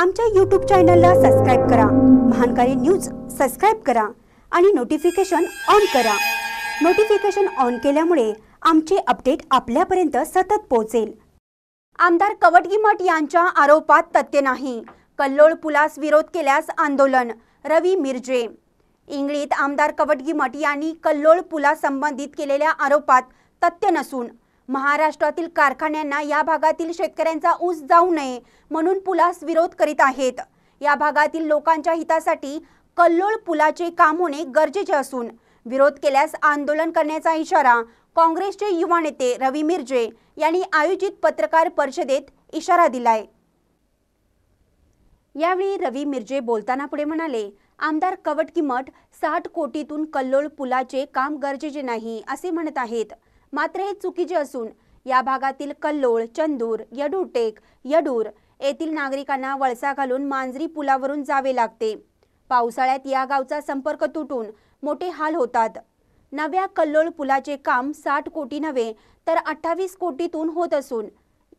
आमच्या यूट्यूब चॅनलला सबस्क्राईब करा महानकारी न्यूज सबस्क्राईब करा आणि नोटिफिकेशन ऑन करा नोटिफिकेशन ऑन केल्यामुळे आमचे अपडेट आपल्यापर्यंत सतत पोहोचेल आमदार कवटगी मट यांच्या आरोपात तथ्य नाही कल्लोळ पुलास विरोध केल्यास आंदोलन रवी मिर्जे इंगळीत आमदार कवटगीमठ यांनी कल्लोळ पुलासंबंधित केलेल्या आरोपात तथ्य नसून महाराष्ट्रातील कारखान्यांना या भागातील शेतकऱ्यांचा ऊस जाऊ नये म्हणून पुलास विरोध करीत आहेत या भागातील लोकांच्या हितासाठी कल्लोळ पुलाचे काम होणे गरजेचे असून विरोध केल्यास आंदोलन करण्याचा इशारा काँग्रेसचे युवा नेते रवी मिरजे यांनी आयोजित पत्रकार परिषदेत इशारा दिलाय यावेळी रवी मिरजे बोलताना पुढे म्हणाले आमदार कवट किमट साठ कोटीतून कल्लोळ पुलाचे काम गरजेचे नाही असे म्हणत आहेत मात्र हे चुकीचे असून या भागातील कल्लोळ चंदूर यडूटेक यडूर येथील नागरिकांना वळसा घालून मांजरी पुलावरून जावे लागते पावसाळ्यात या गावचा संपर्क तुटून मोठे हाल होतात नव्या कल्लोळ पुलाचे काम साठ कोटी नव्हे तर अठ्ठावीस कोटीतून होत असून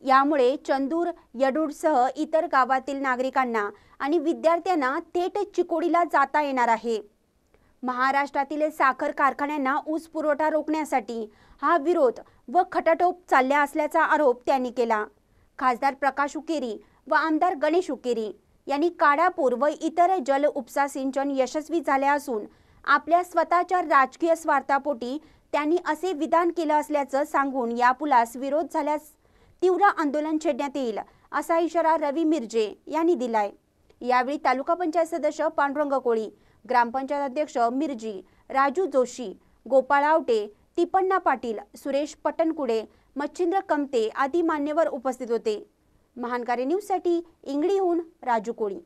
यामुळे चंदूर यडूरसह इतर गावातील नागरिकांना आणि विद्यार्थ्यांना थेट चिकोडीला जाता येणार आहे महाराष्ट्रातील साखर कारखान्यांना ऊस पुरवठा रोखण्यासाठी हा विरोध व खटाटोप चालल्या असल्याचा आरोप त्यांनी केला खासदार प्रकाश उकेरी व आमदार गणेश उकेरी यांनी काडापूर व इतर जल उपसा सिंचन यशस्वी झाले असून आपल्या स्वतःच्या राजकीय स्वार्थापोटी त्यांनी असे विधान केलं असल्याचं सांगून या पुलास विरोध झाल्यास तीव्र आंदोलन छेडण्यात येईल असा इशारा रवी मिरजे यांनी दिलाय यावेळी तालुका पंचायत सदस्य पांडुरंग कोळी ग्रामपंचायत अध्यक्ष मिरजी राजू जोशी गोपाळ आवटे तिपण्णा पाटील सुरेश पटनकुडे मच्छिंद्र कमते आदी मान्यवर उपस्थित होते महानकारी न्यूजसाठी इंगळीहून राजू कोळी